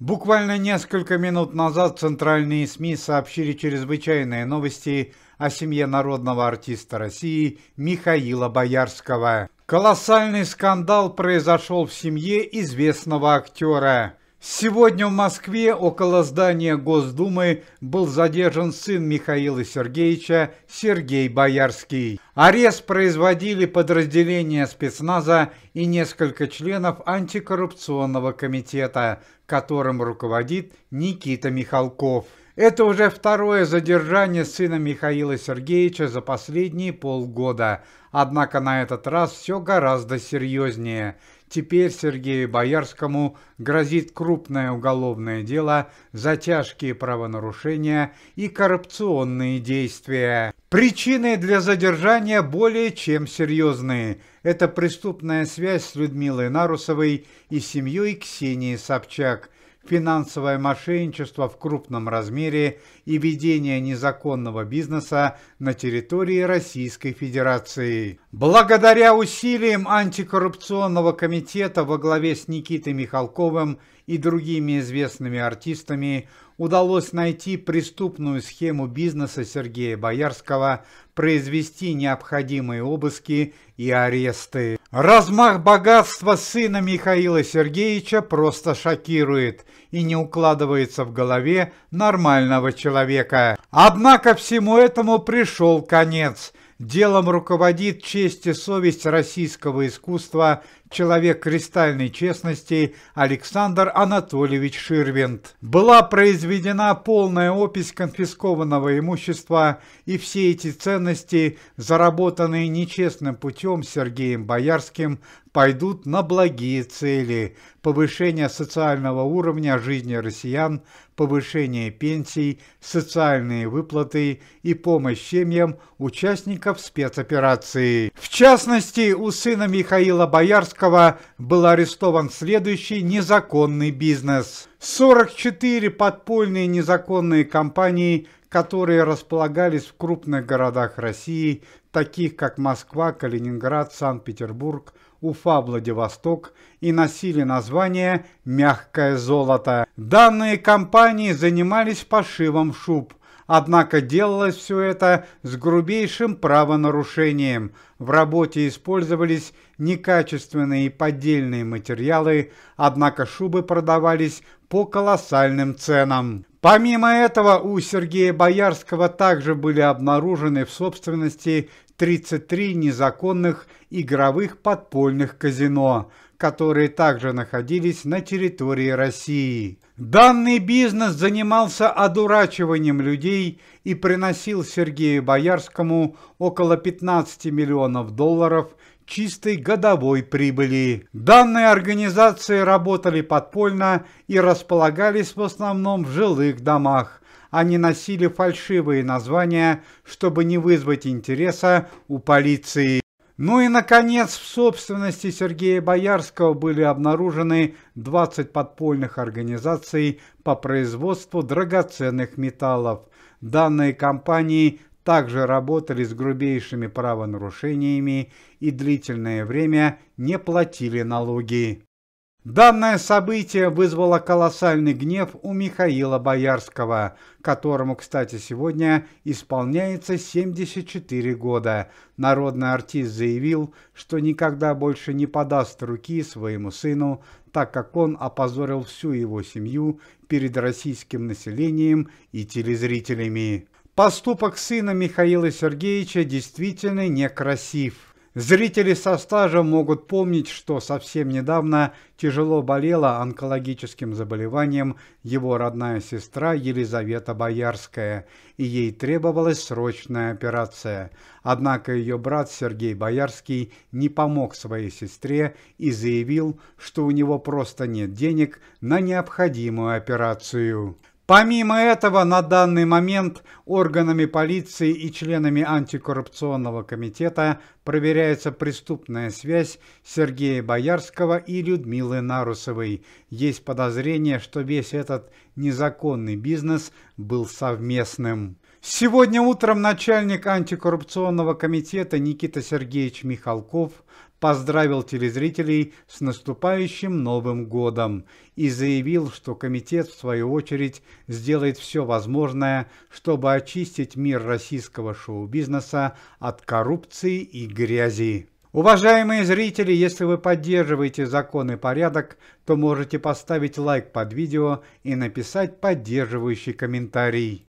Буквально несколько минут назад центральные СМИ сообщили чрезвычайные новости о семье народного артиста России Михаила Боярского. Колоссальный скандал произошел в семье известного актера. Сегодня в Москве около здания Госдумы был задержан сын Михаила Сергеевича Сергей Боярский. Арест производили подразделения спецназа и несколько членов антикоррупционного комитета, которым руководит Никита Михалков. Это уже второе задержание сына Михаила Сергеевича за последние полгода. Однако на этот раз все гораздо серьезнее. Теперь Сергею Боярскому грозит крупное уголовное дело за тяжкие правонарушения и коррупционные действия. Причины для задержания более чем серьезные. Это преступная связь с Людмилой Нарусовой и семьей Ксении Собчак – финансовое мошенничество в крупном размере и ведение незаконного бизнеса на территории Российской Федерации. Благодаря усилиям антикоррупционного комитета во главе с Никитой Михалковым и другими известными артистами – удалось найти преступную схему бизнеса Сергея Боярского, произвести необходимые обыски и аресты. Размах богатства сына Михаила Сергеевича просто шокирует и не укладывается в голове нормального человека. Однако всему этому пришел конец – Делом руководит честь и совесть российского искусства человек кристальной честности Александр Анатольевич Ширвинд. Была произведена полная опись конфискованного имущества, и все эти ценности, заработанные нечестным путем Сергеем Боярским, пойдут на благие цели – повышение социального уровня жизни россиян, повышение пенсий, социальные выплаты и помощь семьям участников спецоперации. В частности, у сына Михаила Боярского был арестован следующий незаконный бизнес. 44 подпольные незаконные компании которые располагались в крупных городах России, таких как Москва, Калининград, Санкт-Петербург, Уфа-Владивосток и носили название «Мягкое золото». Данные компании занимались пошивом шуб, однако делалось все это с грубейшим правонарушением. В работе использовались некачественные и поддельные материалы, однако шубы продавались по колоссальным ценам. Помимо этого, у Сергея Боярского также были обнаружены в собственности 33 незаконных игровых подпольных казино, которые также находились на территории России. Данный бизнес занимался одурачиванием людей и приносил Сергею Боярскому около 15 миллионов долларов чистой годовой прибыли. Данные организации работали подпольно и располагались в основном в жилых домах – они носили фальшивые названия, чтобы не вызвать интереса у полиции. Ну и, наконец, в собственности Сергея Боярского были обнаружены 20 подпольных организаций по производству драгоценных металлов. Данные компании также работали с грубейшими правонарушениями и длительное время не платили налоги. Данное событие вызвало колоссальный гнев у Михаила Боярского, которому, кстати, сегодня исполняется 74 года. Народный артист заявил, что никогда больше не подаст руки своему сыну, так как он опозорил всю его семью перед российским населением и телезрителями. Поступок сына Михаила Сергеевича действительно некрасив. Зрители со стажем могут помнить, что совсем недавно тяжело болела онкологическим заболеванием его родная сестра Елизавета Боярская, и ей требовалась срочная операция. Однако ее брат Сергей Боярский не помог своей сестре и заявил, что у него просто нет денег на необходимую операцию. Помимо этого, на данный момент органами полиции и членами антикоррупционного комитета проверяется преступная связь Сергея Боярского и Людмилы Нарусовой. Есть подозрение, что весь этот незаконный бизнес был совместным. Сегодня утром начальник антикоррупционного комитета Никита Сергеевич Михалков поздравил телезрителей с наступающим Новым годом и заявил, что комитет, в свою очередь, сделает все возможное, чтобы очистить мир российского шоу-бизнеса от коррупции и грязи. Уважаемые зрители, если вы поддерживаете закон и порядок, то можете поставить лайк под видео и написать поддерживающий комментарий.